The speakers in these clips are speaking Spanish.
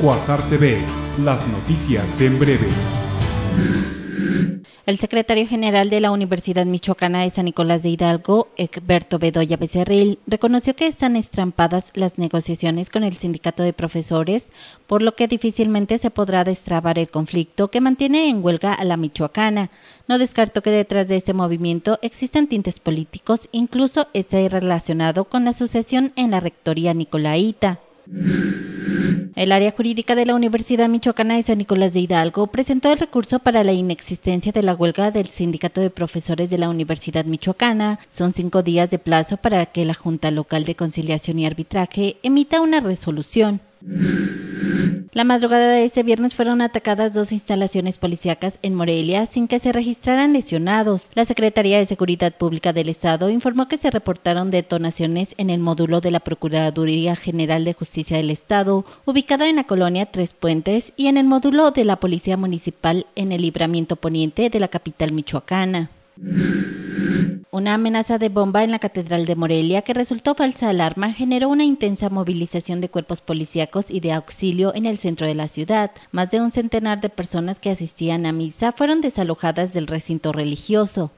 Cuasar TV, las noticias en breve. El secretario general de la Universidad Michoacana de San Nicolás de Hidalgo, Egberto Bedoya Becerril, reconoció que están estrampadas las negociaciones con el sindicato de profesores, por lo que difícilmente se podrá destrabar el conflicto que mantiene en huelga a la michoacana. No descarto que detrás de este movimiento existan tintes políticos, incluso esté relacionado con la sucesión en la rectoría nicolaita. El área jurídica de la Universidad Michoacana de San Nicolás de Hidalgo presentó el recurso para la inexistencia de la huelga del Sindicato de Profesores de la Universidad Michoacana. Son cinco días de plazo para que la Junta Local de Conciliación y Arbitraje emita una resolución. La madrugada de este viernes fueron atacadas dos instalaciones policíacas en Morelia sin que se registraran lesionados. La Secretaría de Seguridad Pública del Estado informó que se reportaron detonaciones en el módulo de la Procuraduría General de Justicia del Estado, ubicado en la colonia Tres Puentes, y en el módulo de la Policía Municipal en el libramiento poniente de la capital michoacana. Una amenaza de bomba en la Catedral de Morelia que resultó falsa alarma generó una intensa movilización de cuerpos policíacos y de auxilio en el centro de la ciudad. Más de un centenar de personas que asistían a misa fueron desalojadas del recinto religioso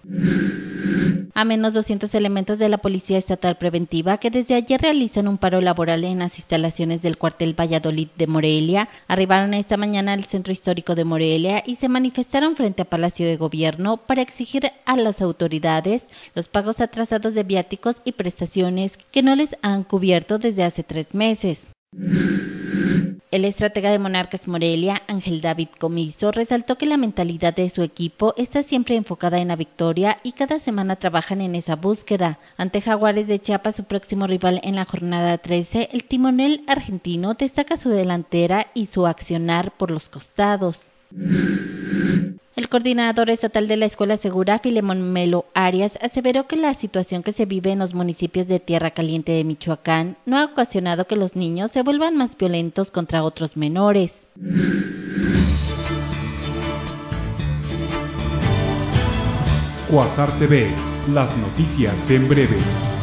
a menos 200 elementos de la Policía Estatal Preventiva que desde ayer realizan un paro laboral en las instalaciones del cuartel Valladolid de Morelia arribaron esta mañana al centro histórico de Morelia y se manifestaron frente a Palacio de Gobierno para exigir a las autoridades los pagos atrasados de viáticos y prestaciones que no les han cubierto desde hace tres meses. El estratega de Monarcas Morelia, Ángel David Comiso, resaltó que la mentalidad de su equipo está siempre enfocada en la victoria y cada semana trabajan en esa búsqueda. Ante Jaguares de Chiapas, su próximo rival en la jornada 13, el timonel argentino destaca su delantera y su accionar por los costados. El coordinador estatal de la escuela segura, Filemón Melo Arias, aseveró que la situación que se vive en los municipios de Tierra Caliente de Michoacán no ha ocasionado que los niños se vuelvan más violentos contra otros menores. las noticias en breve.